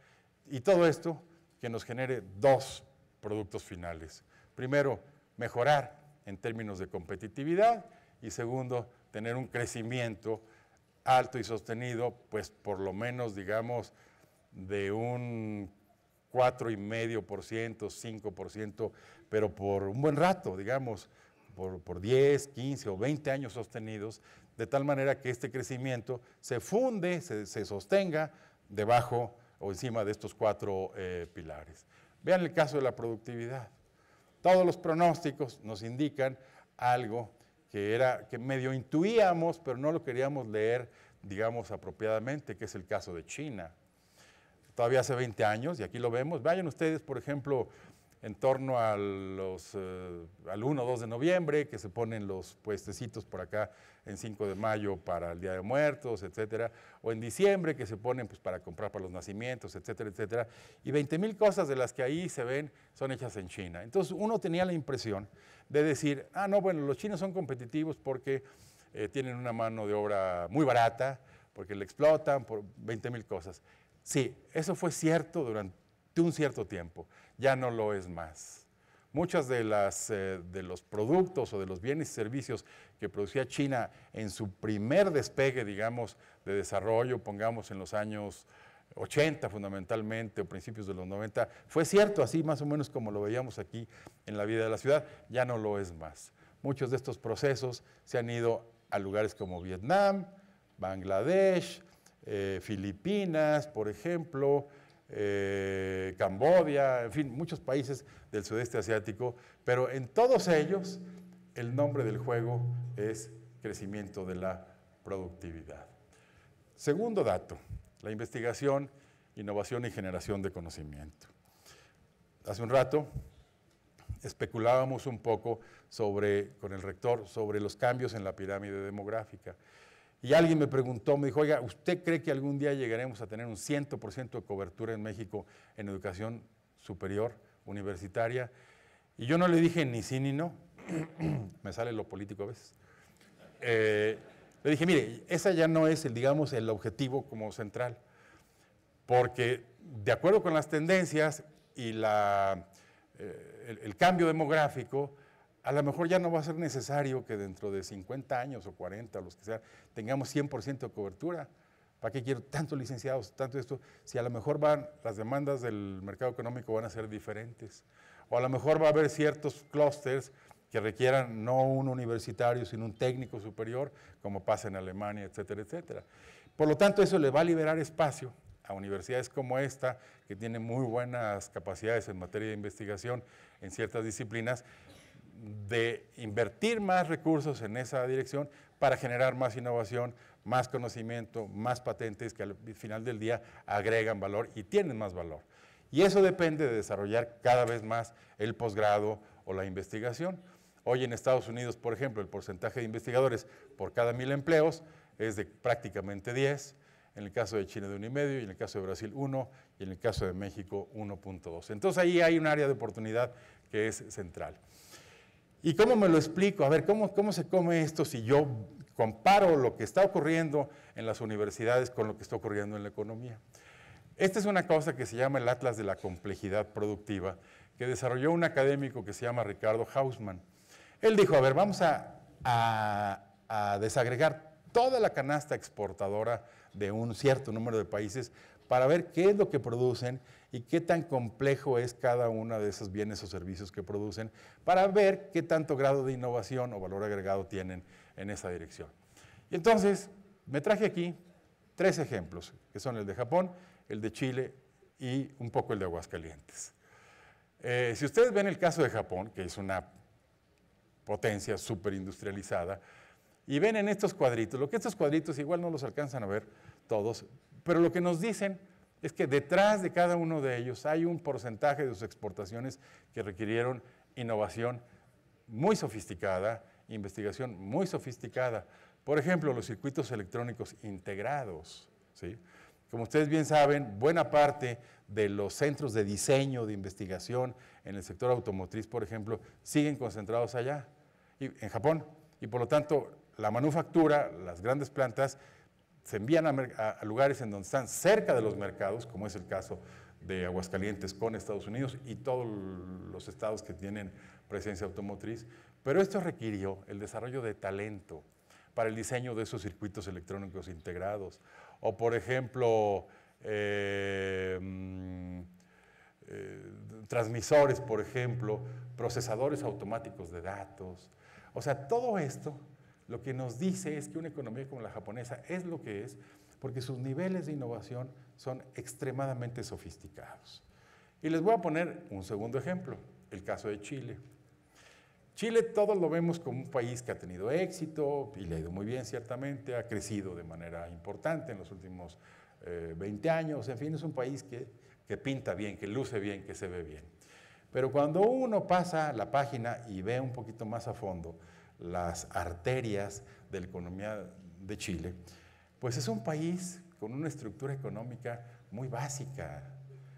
y todo esto que nos genere dos productos finales. Primero, mejorar en términos de competitividad y segundo, tener un crecimiento alto y sostenido, pues por lo menos, digamos, de un 4,5%, 5%, pero por un buen rato, digamos, por, 10, 15 o 20 años sostenidos, de tal manera que este crecimiento se funde, se, sostenga debajo o encima de estos cuatro eh, pilares. Vean el caso de la productividad. Todos los pronósticos nos indican algo que, era, que medio intuíamos, pero no lo queríamos leer, digamos, apropiadamente, que es el caso de China. Todavía hace 20 años, y aquí lo vemos, vayan ustedes, por ejemplo, en torno a los, eh, al 1 o 2 de noviembre, que se ponen los puestecitos por acá en 5 de mayo para el Día de Muertos, etcétera, o en diciembre que se ponen pues, para comprar para los nacimientos, etcétera, etcétera. Y 20.000 mil cosas de las que ahí se ven son hechas en China. Entonces uno tenía la impresión de decir, ah, no, bueno, los chinos son competitivos porque eh, tienen una mano de obra muy barata, porque le explotan por 20 mil cosas. Sí, eso fue cierto durante de un cierto tiempo, ya no lo es más. Muchas de, las, eh, de los productos o de los bienes y servicios que producía China en su primer despegue, digamos, de desarrollo, pongamos en los años 80 fundamentalmente o principios de los 90, fue cierto así más o menos como lo veíamos aquí en la vida de la ciudad, ya no lo es más. Muchos de estos procesos se han ido a lugares como Vietnam, Bangladesh, eh, Filipinas, por ejemplo, eh, Cambodia, en fin, muchos países del sudeste asiático, pero en todos ellos el nombre del juego es crecimiento de la productividad. Segundo dato, la investigación, innovación y generación de conocimiento. Hace un rato especulábamos un poco con el rector sobre los cambios en la pirámide demográfica. Y alguien me preguntó, me dijo, oiga, ¿usted cree que algún día llegaremos a tener un 100% de cobertura en México en educación superior, universitaria? Y yo no le dije ni sí ni no, me sale lo político a veces. Eh, le dije, mire, ese ya no es, el, digamos, el objetivo como central, porque de acuerdo con las tendencias y la, eh, el cambio demográfico, a lo mejor ya no va a ser necesario que dentro de 50 años o 40, los que sea, tengamos 100% de cobertura. ¿Para qué quiero tantos licenciados, tanto esto? Si a lo mejor van, las demandas del mercado económico van a ser diferentes. O a lo mejor va a haber ciertos clústeres que requieran no un universitario, sino un técnico superior, como pasa en Alemania, etcétera, etcétera. Por lo tanto, eso le va a liberar espacio a universidades como esta, que tiene muy buenas capacidades en materia de investigación en ciertas disciplinas, de invertir más recursos en esa dirección para generar más innovación, más conocimiento, más patentes que al final del día agregan valor y tienen más valor. Y eso depende de desarrollar cada vez más el posgrado o la investigación. Hoy en Estados Unidos, por ejemplo, el porcentaje de investigadores por cada mil empleos es de prácticamente 10, en el caso de China de 1,5 y en el caso de Brasil 1 y en el caso de México 1.2. Entonces ahí hay un área de oportunidad que es central. ¿Y cómo me lo explico? A ver, ¿cómo, se come esto si yo comparo lo que está ocurriendo en las universidades con lo que está ocurriendo en la economía? Esta es una cosa que se llama el Atlas de la Complejidad Productiva, que desarrolló un académico que se llama Ricardo Hausmann. Él dijo, a ver, vamos a, desagregar toda la canasta exportadora de un cierto número de países para ver qué es lo que producen y qué tan complejo es cada uno de esos bienes o servicios que producen, para ver qué tanto grado de innovación o valor agregado tienen en esa dirección. Y entonces, me traje aquí tres ejemplos, que son el de Japón, el de Chile y un poco el de Aguascalientes. Eh, si ustedes ven el caso de Japón, que es una potencia súper industrializada, y ven en estos cuadritos, lo que estos cuadritos igual no los alcanzan a ver todos, pero lo que nos dicen es que detrás de cada uno de ellos hay un porcentaje de sus exportaciones que requirieron innovación muy sofisticada, investigación muy sofisticada. Por ejemplo, los circuitos electrónicos integrados. ¿sí? Como ustedes bien saben, buena parte de los centros de diseño, de investigación en el sector automotriz, por ejemplo, siguen concentrados allá, en Japón. Y por lo tanto, la manufactura, las grandes plantas, se envían a, lugares en donde están cerca de los mercados, como es el caso de Aguascalientes con Estados Unidos y todos los estados que tienen presencia automotriz, pero esto requirió el desarrollo de talento para el diseño de esos circuitos electrónicos integrados. O por ejemplo, eh, mm, eh, transmisores, por ejemplo, procesadores automáticos de datos. O sea, todo esto lo que nos dice es que una economía como la japonesa es lo que es porque sus niveles de innovación son extremadamente sofisticados. Y les voy a poner un segundo ejemplo, el caso de Chile. Chile todos lo vemos como un país que ha tenido éxito y le ha ido muy bien ciertamente, ha crecido de manera importante en los últimos 20 eh, años, en fin, es un país que, que pinta bien, que luce bien, que se ve bien. Pero cuando uno pasa la página y ve un poquito más a fondo, las arterias de la economía de Chile, pues es un país con una estructura económica muy básica.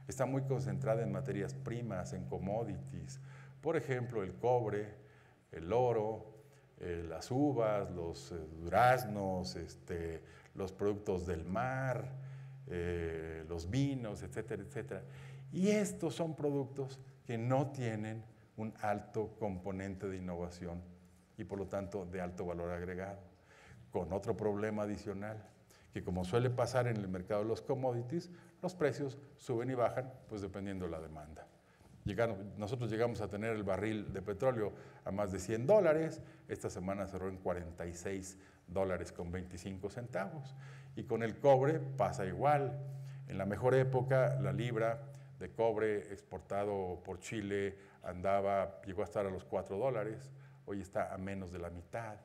Está muy concentrada en materias primas, en commodities, por ejemplo, el cobre, el oro, eh, las uvas, los eh, duraznos, este, los productos del mar, eh, los vinos, etcétera, etcétera. Y estos son productos que no tienen un alto componente de innovación y por lo tanto de alto valor agregado. Con otro problema adicional, que como suele pasar en el mercado de los commodities, los precios suben y bajan, pues dependiendo de la demanda. Llegaron, nosotros llegamos a tener el barril de petróleo a más de 100 dólares, esta semana cerró en 46 dólares con 25 centavos. Y con el cobre pasa igual. En la mejor época, la libra de cobre exportado por Chile andaba, llegó a estar a los 4 dólares hoy está a menos de la mitad.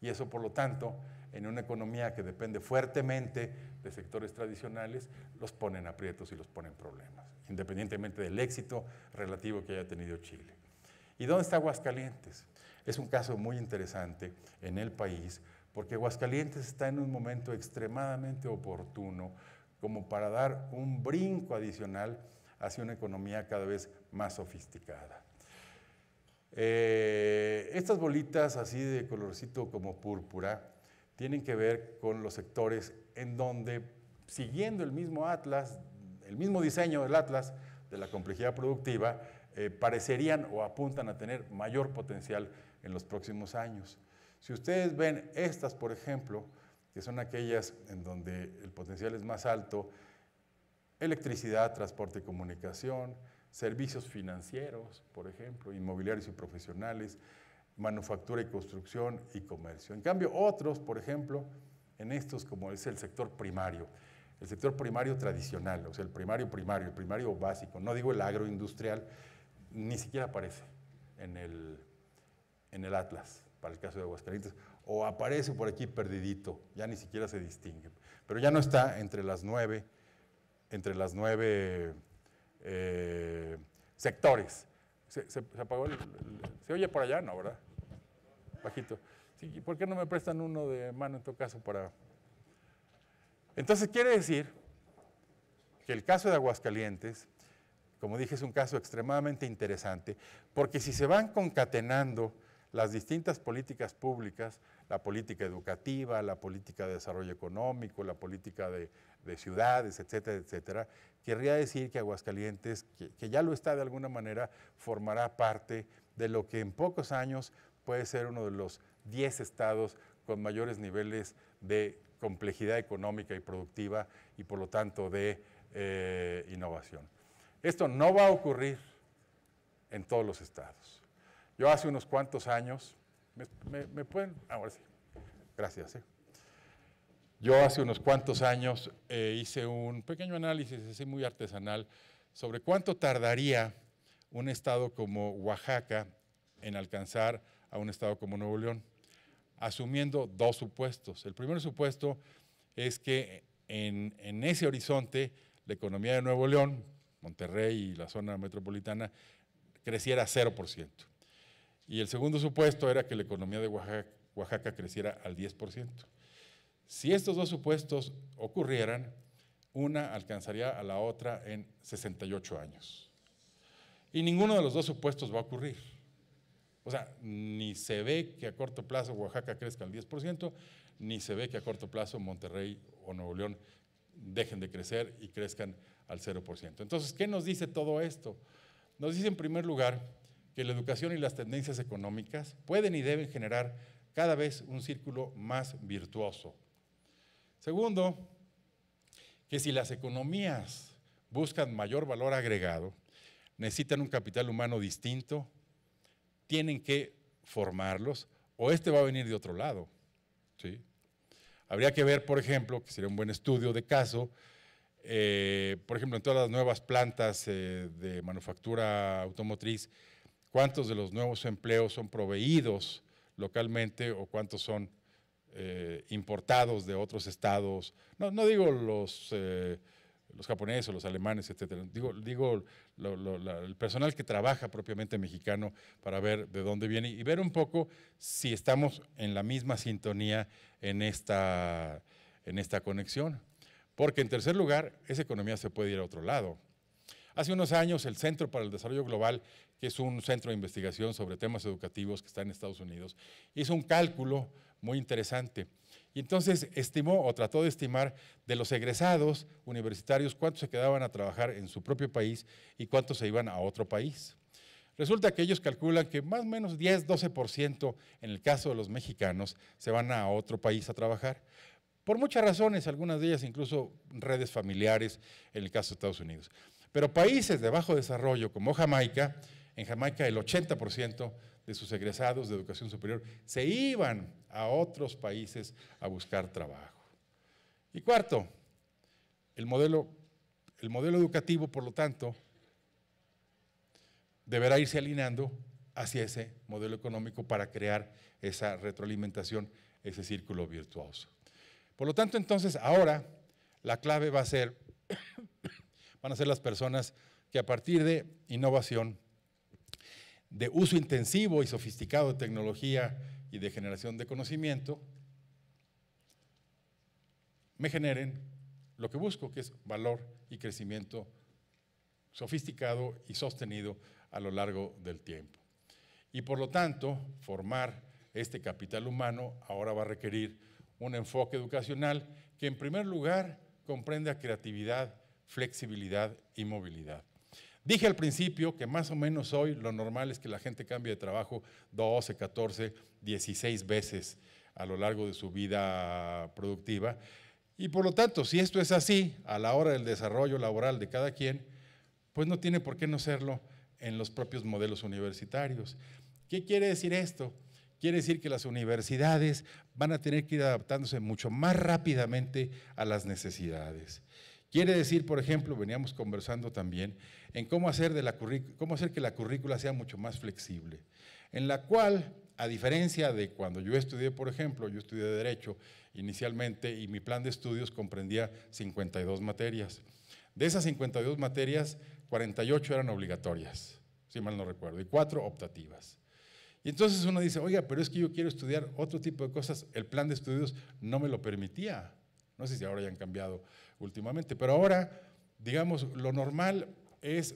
Y eso, por lo tanto, en una economía que depende fuertemente de sectores tradicionales, los ponen aprietos y los ponen problemas, independientemente del éxito relativo que haya tenido Chile. ¿Y dónde está Aguascalientes? Es un caso muy interesante en el país, porque Aguascalientes está en un momento extremadamente oportuno como para dar un brinco adicional hacia una economía cada vez más sofisticada. Eh, estas bolitas así de colorcito como púrpura tienen que ver con los sectores en donde, siguiendo el mismo atlas, el mismo diseño del atlas de la complejidad productiva, eh, parecerían o apuntan a tener mayor potencial en los próximos años. Si ustedes ven estas, por ejemplo, que son aquellas en donde el potencial es más alto, electricidad, transporte y comunicación, servicios financieros, por ejemplo, inmobiliarios y profesionales, manufactura y construcción y comercio. En cambio, otros, por ejemplo, en estos como es el sector primario, el sector primario tradicional, o sea, el primario primario, el primario básico, no digo el agroindustrial, ni siquiera aparece en el, en el Atlas, para el caso de Aguascalientes, o aparece por aquí perdidito, ya ni siquiera se distingue, pero ya no está entre las nueve, entre las nueve eh, sectores. Se, apagó el, ¿Se oye por allá? No, ¿verdad? Bajito. ¿Por qué no me prestan uno de mano en tu caso para...? Entonces quiere decir que el caso de Aguascalientes, como dije, es un caso extremadamente interesante, porque si se van concatenando las distintas políticas públicas, la política educativa, la política de desarrollo económico, la política de, ciudades, etcétera, etcétera, querría decir que Aguascalientes, que, ya lo está de alguna manera, formará parte de lo que en pocos años puede ser uno de los 10 estados con mayores niveles de complejidad económica y productiva y por lo tanto de eh, innovación. Esto no va a ocurrir en todos los estados. Yo hace unos cuantos años ¿Me, pueden? Ah, ahora sí. Gracias. Eh. Yo hace unos cuantos años eh, hice un pequeño análisis, así muy artesanal, sobre cuánto tardaría un estado como Oaxaca en alcanzar a un estado como Nuevo León, asumiendo dos supuestos. El primer supuesto es que en, en ese horizonte la economía de Nuevo León, Monterrey y la zona metropolitana, creciera 0%. Y el segundo supuesto era que la economía de Oaxaca, creciera al 10%. Si estos dos supuestos ocurrieran, una alcanzaría a la otra en 68 años. Y ninguno de los dos supuestos va a ocurrir. O sea, ni se ve que a corto plazo Oaxaca crezca al 10%, ni se ve que a corto plazo Monterrey o Nuevo León dejen de crecer y crezcan al 0%. Entonces, ¿qué nos dice todo esto? Nos dice en primer lugar que la educación y las tendencias económicas pueden y deben generar cada vez un círculo más virtuoso. Segundo, que si las economías buscan mayor valor agregado, necesitan un capital humano distinto, tienen que formarlos o este va a venir de otro lado. ¿sí? Habría que ver, por ejemplo, que sería un buen estudio de caso, eh, por ejemplo, en todas las nuevas plantas eh, de manufactura automotriz, cuántos de los nuevos empleos son proveídos localmente o cuántos son eh, importados de otros estados. No, digo los, eh, los japoneses, los alemanes, etcétera. Digo, el personal que trabaja propiamente mexicano para ver de dónde viene y ver un poco si estamos en la misma sintonía en esta, en esta conexión. Porque en tercer lugar, esa economía se puede ir a otro lado. Hace unos años el Centro para el Desarrollo Global, que es un centro de investigación sobre temas educativos que está en Estados Unidos, hizo un cálculo muy interesante. Y entonces estimó o trató de estimar de los egresados universitarios cuántos se quedaban a trabajar en su propio país y cuántos se iban a otro país. Resulta que ellos calculan que más o menos 10, 12% en el caso de los mexicanos se van a otro país a trabajar. Por muchas razones, algunas de ellas incluso redes familiares en el caso de Estados Unidos. Pero países de bajo desarrollo como Jamaica, en Jamaica el 80% de sus egresados de educación superior se iban a otros países a buscar trabajo. Y cuarto, el modelo, educativo, por lo tanto, deberá irse alineando hacia ese modelo económico para crear esa retroalimentación, ese círculo virtuoso. Por lo tanto, entonces, ahora la clave va a ser van a ser las personas que a partir de innovación, de uso intensivo y sofisticado de tecnología y de generación de conocimiento, me generen lo que busco, que es valor y crecimiento sofisticado y sostenido a lo largo del tiempo. Y por lo tanto, formar este capital humano ahora va a requerir un enfoque educacional que en primer lugar comprenda creatividad flexibilidad y movilidad. Dije al principio que más o menos hoy lo normal es que la gente cambie de trabajo 12, 14, 16 veces a lo largo de su vida productiva. Y por lo tanto, si esto es así a la hora del desarrollo laboral de cada quien, pues no tiene por qué no serlo en los propios modelos universitarios. ¿Qué quiere decir esto? Quiere decir que las universidades van a tener que ir adaptándose mucho más rápidamente a las necesidades. Quiere decir, por ejemplo, veníamos conversando también en cómo hacer, la cómo que la currícula sea mucho más flexible, en la cual, a diferencia de cuando yo estudié, por ejemplo, yo estudié Derecho inicialmente y mi plan de estudios comprendía 52 materias. De esas 52 materias, 48 eran obligatorias, si mal no recuerdo, y 4 optativas. Y entonces uno dice, oiga, pero es que yo quiero estudiar otro tipo de cosas, el plan de estudios no me lo permitía. No sé si ahora ya han cambiado últimamente. Pero ahora, digamos, lo normal es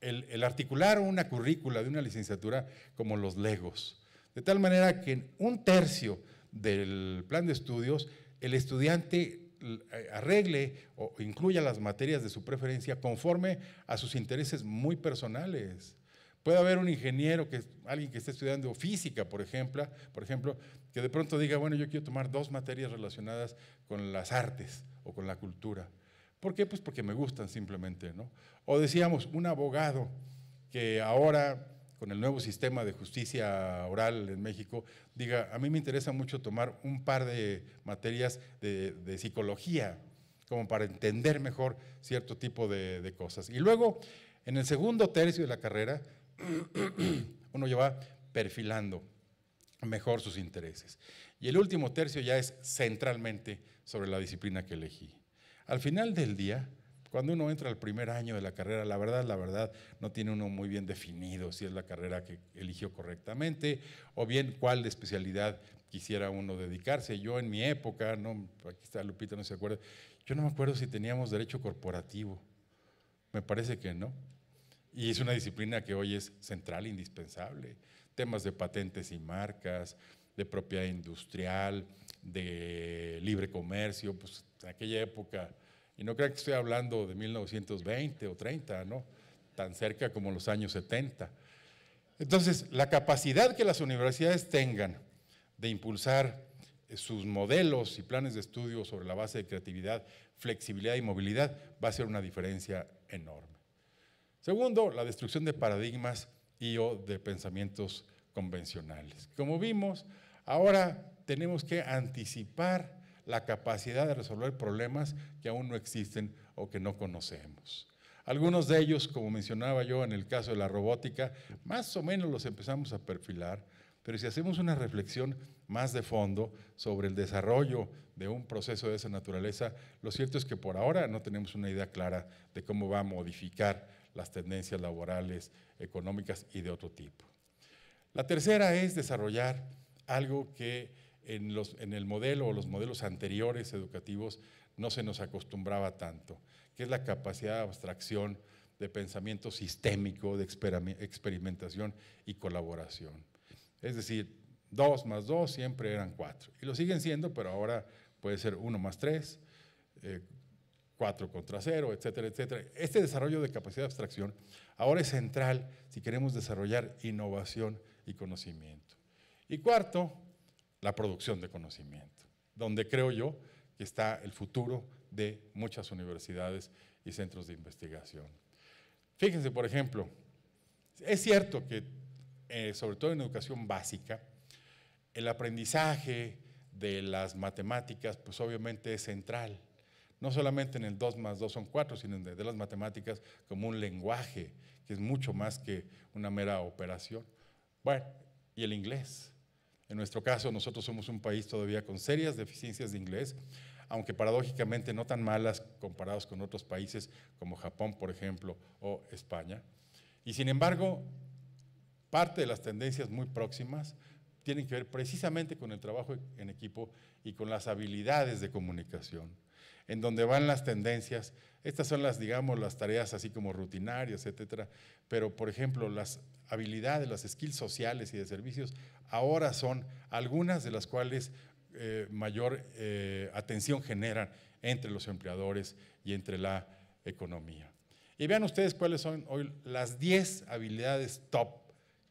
el, articular una currícula de una licenciatura como los legos. De tal manera que en un tercio del plan de estudios, el estudiante eh, arregle o incluya las materias de su preferencia conforme a sus intereses muy personales. Puede haber un ingeniero, que, alguien que esté estudiando física, por ejemplo, por ejemplo, que de pronto diga, bueno, yo quiero tomar dos materias relacionadas con las artes con la cultura. ¿Por qué? Pues porque me gustan simplemente, ¿no? O decíamos, un abogado que ahora, con el nuevo sistema de justicia oral en México, diga, a mí me interesa mucho tomar un par de materias de, psicología, como para entender mejor cierto tipo de, de cosas. Y luego, en el segundo tercio de la carrera, uno ya va perfilando mejor sus intereses. Y el último tercio ya es centralmente sobre la disciplina que elegí. Al final del día, cuando uno entra al primer año de la carrera, la verdad, la verdad, no tiene uno muy bien definido si es la carrera que eligió correctamente o bien cuál de especialidad quisiera uno dedicarse. Yo en mi época, no, aquí está Lupita, no se acuerda, yo no me acuerdo si teníamos derecho corporativo. Me parece que no. Y es una disciplina que hoy es central, indispensable. Temas de patentes y marcas, de propiedad industrial, de libre comercio, pues en aquella época, y no creo que estoy hablando de 1920 o 30, ¿no? Tan cerca como los años 70. Entonces, la capacidad que las universidades tengan de impulsar eh, sus modelos y planes de estudio sobre la base de creatividad, flexibilidad y movilidad va a ser una diferencia enorme. Segundo, la destrucción de paradigmas y o de pensamientos convencionales. Como vimos, ahora tenemos que anticipar la capacidad de resolver problemas que aún no existen o que no conocemos. Algunos de ellos, como mencionaba yo en el caso de la robótica, más o menos los empezamos a perfilar, pero si hacemos una reflexión más de fondo sobre el desarrollo de un proceso de esa naturaleza, lo cierto es que por ahora no tenemos una idea clara de cómo va a modificar las tendencias laborales, económicas y de otro tipo. La tercera es desarrollar algo que en, el modelo o los modelos anteriores educativos no se nos acostumbraba tanto, que es la capacidad de abstracción, de pensamiento sistémico, de experimentación y colaboración. Es decir, dos más dos siempre eran cuatro, y lo siguen siendo, pero ahora puede ser uno más tres, eh, cuatro contra cero, etcétera, etcétera. Este desarrollo de capacidad de abstracción ahora es central si queremos desarrollar innovación y conocimiento. Y cuarto, la producción de conocimiento, donde creo yo que está el futuro de muchas universidades y centros de investigación. Fíjense, por ejemplo, es cierto que, eh, sobre todo en educación básica, el aprendizaje de las matemáticas, pues obviamente es central, no solamente en el 2 más 2 son 4, sino en de las matemáticas como un lenguaje, que es mucho más que una mera operación. Bueno, y el inglés. En nuestro caso, nosotros somos un país todavía con serias deficiencias de inglés, aunque paradójicamente no tan malas comparados con otros países como Japón, por ejemplo, o España. Y sin embargo, parte de las tendencias muy próximas tienen que ver precisamente con el trabajo en equipo y con las habilidades de comunicación en donde van las tendencias. Estas son las, digamos, las tareas así como rutinarias, etcétera. Pero, por ejemplo, las habilidades, las skills sociales y de servicios ahora son algunas de las cuales eh, mayor eh, atención generan entre los empleadores y entre la economía. Y vean ustedes cuáles son hoy las 10 habilidades top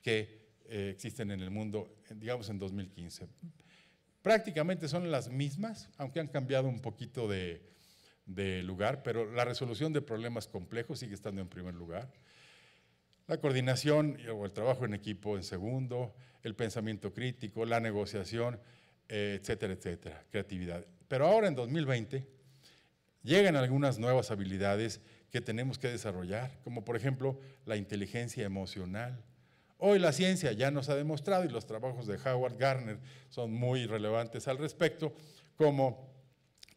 que eh, existen en el mundo, digamos en 2015 prácticamente son las mismas, aunque han cambiado un poquito de, lugar, pero la resolución de problemas complejos sigue estando en primer lugar. La coordinación o el trabajo en equipo en segundo, el pensamiento crítico, la negociación, eh, etcétera, etcétera, creatividad. Pero ahora en 2020 llegan algunas nuevas habilidades que tenemos que desarrollar, como por ejemplo la inteligencia emocional, Hoy la ciencia ya nos ha demostrado, y los trabajos de Howard Garner son muy relevantes al respecto, como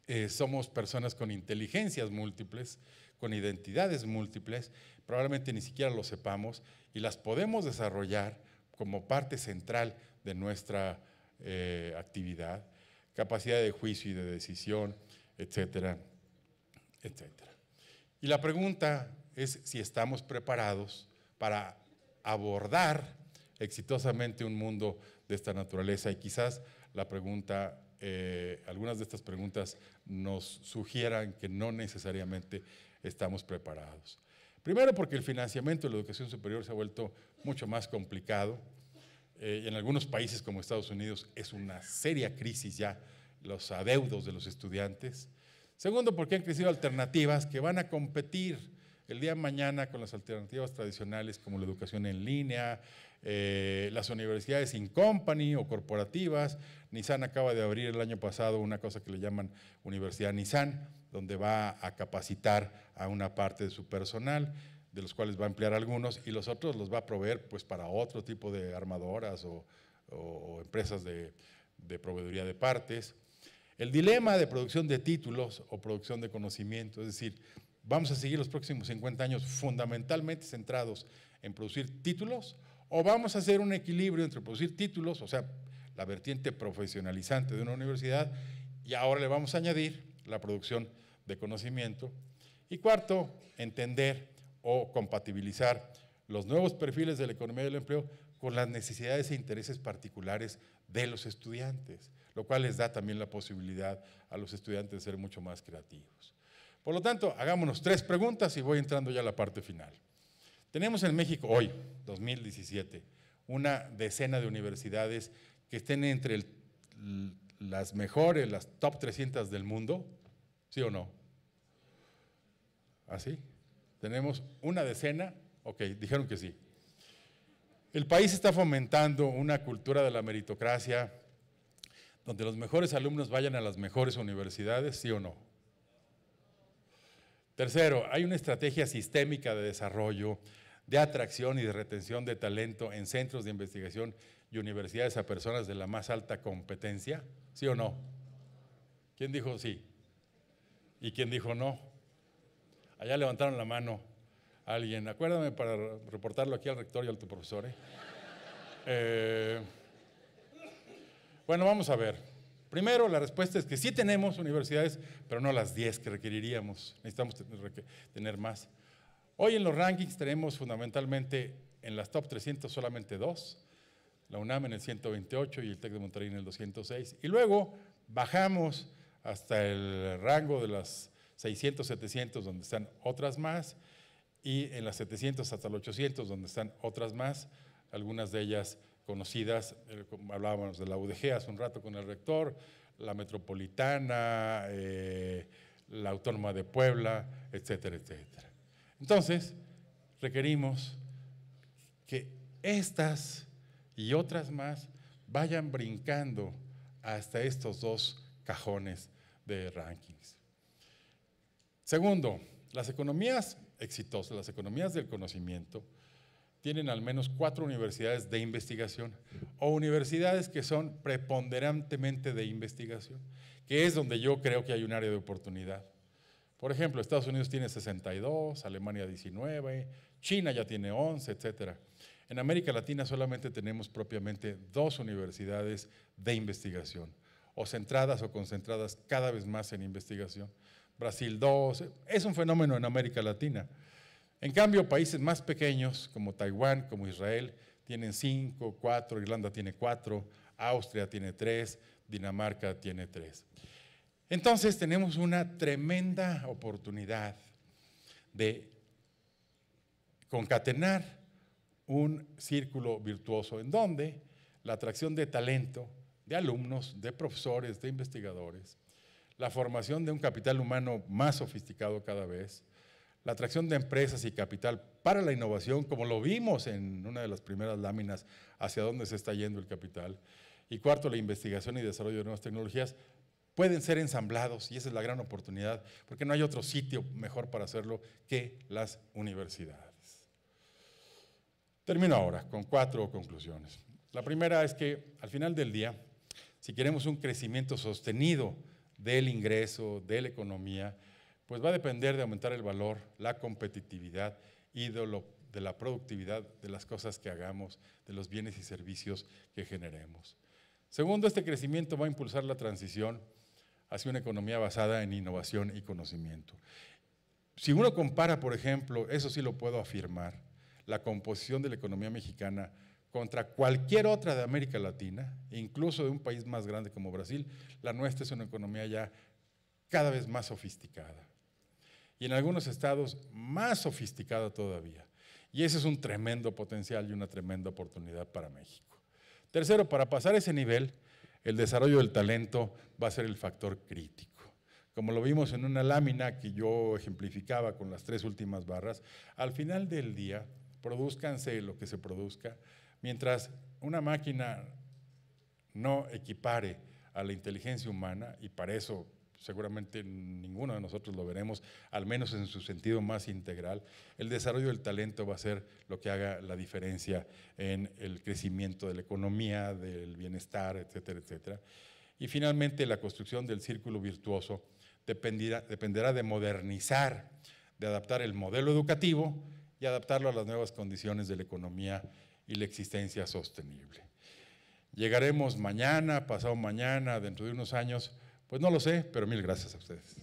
eh, somos personas con inteligencias múltiples, con identidades múltiples, probablemente ni siquiera lo sepamos, y las podemos desarrollar como parte central de nuestra eh, actividad, capacidad de juicio y de decisión, etcétera, etcétera. Y la pregunta es si estamos preparados para abordar exitosamente un mundo de esta naturaleza. Y quizás la pregunta, eh, algunas de estas preguntas nos sugieran que no necesariamente estamos preparados. Primero porque el financiamiento de la educación superior se ha vuelto mucho más complicado. y eh, en algunos países como Estados Unidos es una seria crisis ya los adeudos de los estudiantes. Segundo, porque han crecido alternativas que van a competir el día de mañana, con las alternativas tradicionales como la educación en línea, eh, las universidades in company o corporativas, Nissan acaba de abrir el año pasado una cosa que le llaman Universidad Nissan, donde va a capacitar a una parte de su personal de los cuales va a emplear algunos y los otros los va a proveer pues para otro tipo de armadoras o, empresas de, de proveeduría de partes. El dilema de producción de títulos o producción de conocimiento, es decir, vamos a seguir los próximos 50 años fundamentalmente centrados en producir títulos o vamos a hacer un equilibrio entre producir títulos, o sea, la vertiente profesionalizante de una universidad, y ahora le vamos a añadir la producción de conocimiento. Y cuarto, entender o compatibilizar los nuevos perfiles de la economía del empleo con las necesidades e intereses particulares de los estudiantes, lo cual les da también la posibilidad a los estudiantes de ser mucho más creativos. Por lo tanto, hagámonos tres preguntas y voy entrando ya a la parte final. Tenemos en México hoy, 2017, una decena de universidades que estén entre las mejores, las top 300 del mundo, ¿sí o no? ¿Así? ¿Ah, Tenemos una decena, ok, dijeron que sí. El país está fomentando una cultura de la meritocracia donde los mejores alumnos vayan a las mejores universidades, ¿sí o no? Tercero, hay una estrategia sistémica de desarrollo, de atracción y de retención de talento en centros de investigación y universidades a personas de la más alta competencia, ¿sí o no? ¿Quién dijo sí? ¿Y quién dijo no? Allá levantaron la mano alguien. Acuérdame para reportarlo aquí al rector y al tu profesor. ¿eh? Eh, bueno, vamos a ver. Primero, la respuesta es que sí tenemos universidades, pero no las 10 que requeriríamos. Necesitamos tener más. Hoy en los rankings tenemos fundamentalmente en las top 300 solamente dos, la UNAM en el 128 y el TEC de Monterrey en el 206. Y luego bajamos hasta el rango de las 600, 700, donde están otras más, y en las 700 hasta los 800, donde están otras más, algunas de ellas conocidas, eh, hablábamos de la UDG hace un rato con el rector, la metropolitana, eh, la autónoma de Puebla, etcétera, etcétera. Entonces, requerimos que estas y otras más vayan brincando hasta estos dos cajones de rankings. Segundo, las economías exitosas, las economías del conocimiento, tienen al menos cuatro universidades de investigación o universidades que son preponderantemente de investigación, que es donde yo creo que hay un área de oportunidad. Por ejemplo, Estados Unidos tiene 62, Alemania 19, China ya tiene 11, etc. En América Latina solamente tenemos propiamente dos universidades de investigación, o centradas o concentradas cada vez más en investigación. Brasil 2, es un fenómeno en América Latina. En cambio, países más pequeños como Taiwán, como Israel, tienen cinco, cuatro, Irlanda tiene cuatro, Austria tiene tres, Dinamarca tiene tres. Entonces tenemos una tremenda oportunidad de concatenar un círculo virtuoso en donde la atracción de talento, de alumnos, de profesores, de investigadores, la formación de un capital humano más sofisticado cada vez, la atracción de empresas y capital para la innovación, como lo vimos en una de las primeras láminas, hacia dónde se está yendo el capital. Y cuarto, la investigación y desarrollo de nuevas tecnologías pueden ser ensamblados y esa es la gran oportunidad, porque no hay otro sitio mejor para hacerlo que las universidades. Termino ahora con cuatro conclusiones. La primera es que al final del día, si queremos un crecimiento sostenido del ingreso, de la economía, pues va a depender de aumentar el valor, la competitividad y de, la productividad de las cosas que hagamos, de los bienes y servicios que generemos. Segundo, este crecimiento va a impulsar la transición hacia una economía basada en innovación y conocimiento. Si uno compara, por ejemplo, eso sí lo puedo afirmar, la composición de la economía mexicana contra cualquier otra de América Latina, incluso de un país más grande como Brasil, la nuestra es una economía ya cada vez más sofisticada y en algunos estados más sofisticada todavía. Y ese es un tremendo potencial y una tremenda oportunidad para México. Tercero, para pasar ese nivel, el desarrollo del talento va a ser el factor crítico. Como lo vimos en una lámina que yo ejemplificaba con las tres últimas barras, al final del día, produzcanse lo que se produzca, mientras una máquina no equipare a la inteligencia humana, y para eso seguramente ninguno de nosotros lo veremos, al menos en su sentido más integral, el desarrollo del talento va a ser lo que haga la diferencia en el crecimiento de la economía, del bienestar, etcétera, etcétera. Y finalmente la construcción del círculo virtuoso dependerá, dependerá de modernizar, de adaptar el modelo educativo y adaptarlo a las nuevas condiciones de la economía y la existencia sostenible. Llegaremos mañana, pasado mañana, dentro de unos años, pues no lo sé, pero mil gracias a ustedes.